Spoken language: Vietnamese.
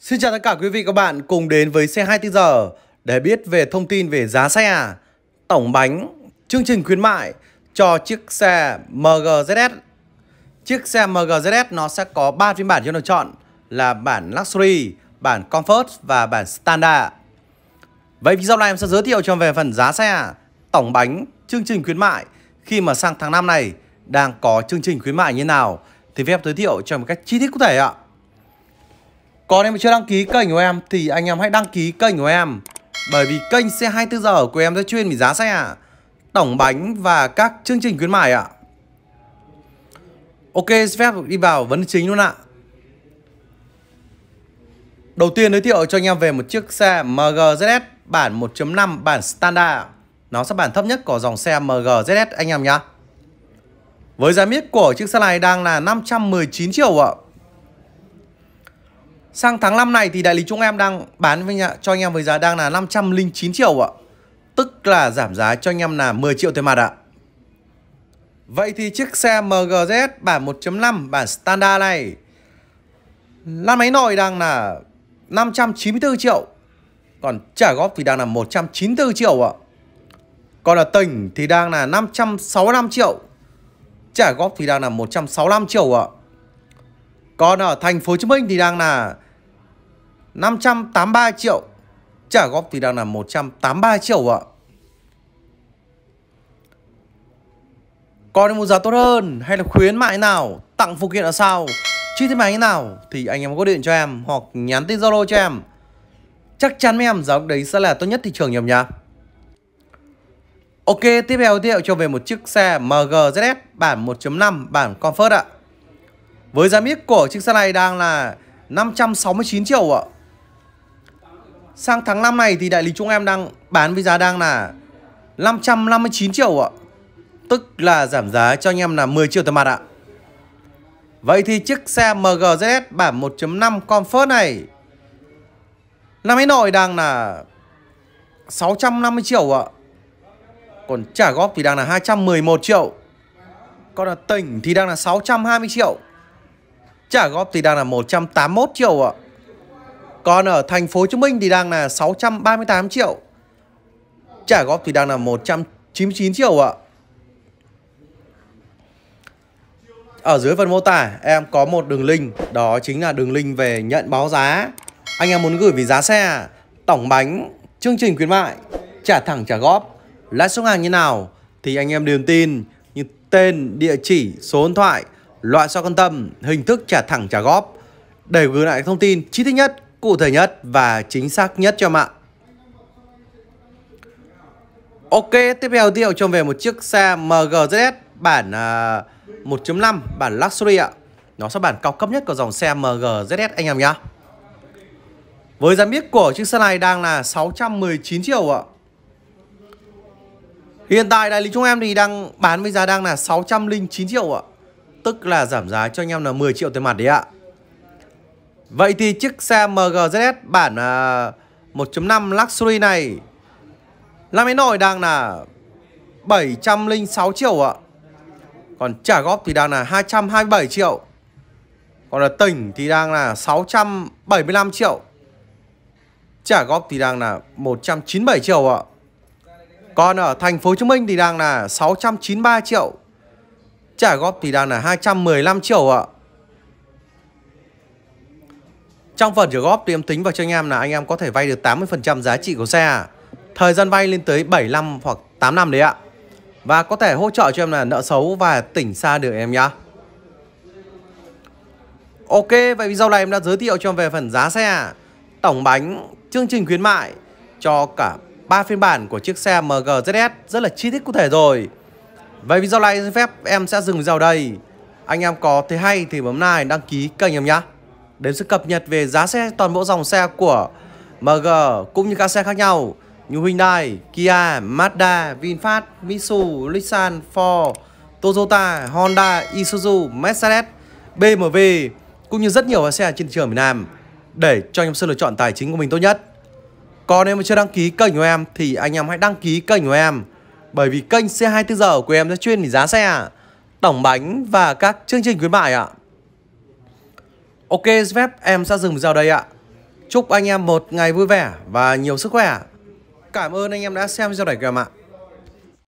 Xin chào tất cả quý vị các bạn cùng đến với xe 24 giờ để biết về thông tin về giá xe, à. tổng bánh, chương trình khuyến mại cho chiếc xe MGZS. Chiếc xe MGZS nó sẽ có 3 phiên bản cho lựa chọn là bản Luxury, bản Comfort và bản Standard. Vậy video này em sẽ giới thiệu cho về phần giá xe, à. tổng bánh, chương trình khuyến mại khi mà sang tháng 5 này đang có chương trình khuyến mại như nào thì phép giới thiệu cho một cách chi tiết cụ thể ạ. Còn em chưa đăng ký kênh của em thì anh em hãy đăng ký kênh của em Bởi vì kênh xe 24 giờ của em sẽ chuyên về giá xe Tổng bánh và các chương trình khuyến mại ạ Ok, phép đi vào vấn chính luôn ạ Đầu tiên giới thiệu cho anh em về một chiếc xe MGZS bản 1.5 bản standard Nó sẽ bản thấp nhất của dòng xe MGZS anh em nhá Với giá miết của chiếc xe này đang là 519 triệu ạ Sang tháng 5 này thì đại lý chúng em đang bán với nhà, cho anh em với giá đang là 509 triệu ạ. Tức là giảm giá cho anh em là 10 triệu tiền mặt ạ. Vậy thì chiếc xe MGZ bản 1.5 bản standard này năm máy nồi đang là 594 triệu Còn trả góp thì đang là 194 triệu ạ Còn là tỉnh thì đang là 565 triệu Trả góp thì đang là 165 triệu ạ Còn ở thành phố Hồ Chí Minh thì đang là 583 triệu Trả góp thì đang là 183 triệu ạ Còn một giá tốt hơn hay là khuyến mại nào Tặng phụ kiện là sao Chi thêm máy như nào Thì anh em có điện cho em Hoặc nhắn tin Zalo cho em Chắc chắn mấy em giá đấy sẽ là tốt nhất thị trường nhầm nhá Ok tiếp theo giới thiệu cho về một chiếc xe MGZS bản 1.5 bản Comfort ạ Với giá miết của chiếc xe này đang là 569 triệu ạ Sang tháng 5 này thì đại lý chúng em đang bán với giá đang là 559 triệu ạ Tức là giảm giá cho anh em là 10 triệu tiền mặt ạ Vậy thì chiếc xe MGZS bản 1.5 Comfort này Năm ấy nội đang là 650 triệu ạ Còn trả góp thì đang là 211 triệu Còn là tỉnh thì đang là 620 triệu Trả góp thì đang là 181 triệu ạ còn ở thành phố Hồ Chí Minh thì đang là 638 triệu. Trả góp thì đang là 199 triệu ạ. Ở dưới phần mô tả em có một đường link, đó chính là đường link về nhận báo giá. Anh em muốn gửi về giá xe, tổng bánh, chương trình khuyến mại, trả thẳng trả góp, lãi suất hàng như nào thì anh em điền tin như tên, địa chỉ, số điện thoại, loại so quan tâm, hình thức trả thẳng trả góp để gửi lại thông tin chi tiết nhất cụ thể nhất và chính xác nhất cho em ạ. Ok, tiếp theo tiêu cho về một chiếc xe MGZS bản uh, à, 1.5 bản Luxury ạ. Nó sẽ bản cao cấp nhất của dòng xe MGZS anh em nhá. Với giá biết của chiếc xe này đang là 619 triệu ạ. Hiện tại đại lý chúng em thì đang bán với giá đang là 609 triệu ạ. Tức là giảm giá cho anh em là 10 triệu tiền mặt đấy ạ. Vậy thì chiếc xe MGZS bản uh, à, 1.5 Luxury này Làm ấy nổi đang là 706 triệu ạ Còn trả góp thì đang là 227 triệu Còn là tỉnh thì đang là 675 triệu Trả góp thì đang là 197 triệu ạ Còn ở thành phố Hồ Chí Minh thì đang là 693 triệu Trả góp thì đang là 215 triệu ạ trong phần trả góp thì em tính vào cho anh em là anh em có thể vay được 80% giá trị của xe. Thời gian vay lên tới 7 năm hoặc 8 năm đấy ạ. Và có thể hỗ trợ cho em là nợ xấu và tỉnh xa được em nhá. Ok, vậy video này em đã giới thiệu cho em về phần giá xe, tổng bánh, chương trình khuyến mại cho cả ba phiên bản của chiếc xe MGZS rất là chi tiết cụ thể rồi. Vậy video này xin phép em sẽ dừng video đây. Anh em có thấy hay thì bấm like đăng ký kênh em nhé đến sự cập nhật về giá xe toàn bộ dòng xe của MG cũng như các xe khác nhau như Hyundai, Kia, Mazda, VinFast, Mitsubishi, Nissan, Ford, Toyota, Honda, Isuzu, Mercedes, BMW cũng như rất nhiều xe trên thị trường Việt Nam để cho anh em sự lựa chọn tài chính của mình tốt nhất. Còn nếu mà chưa đăng ký kênh của em thì anh em hãy đăng ký kênh của em bởi vì kênh C24 giờ của em sẽ chuyên về giá xe, tổng bánh và các chương trình khuyến mại ạ. Ok Svep, em sẽ dừng video đây ạ. Chúc anh em một ngày vui vẻ và nhiều sức khỏe. Cảm ơn anh em đã xem video này của em ạ.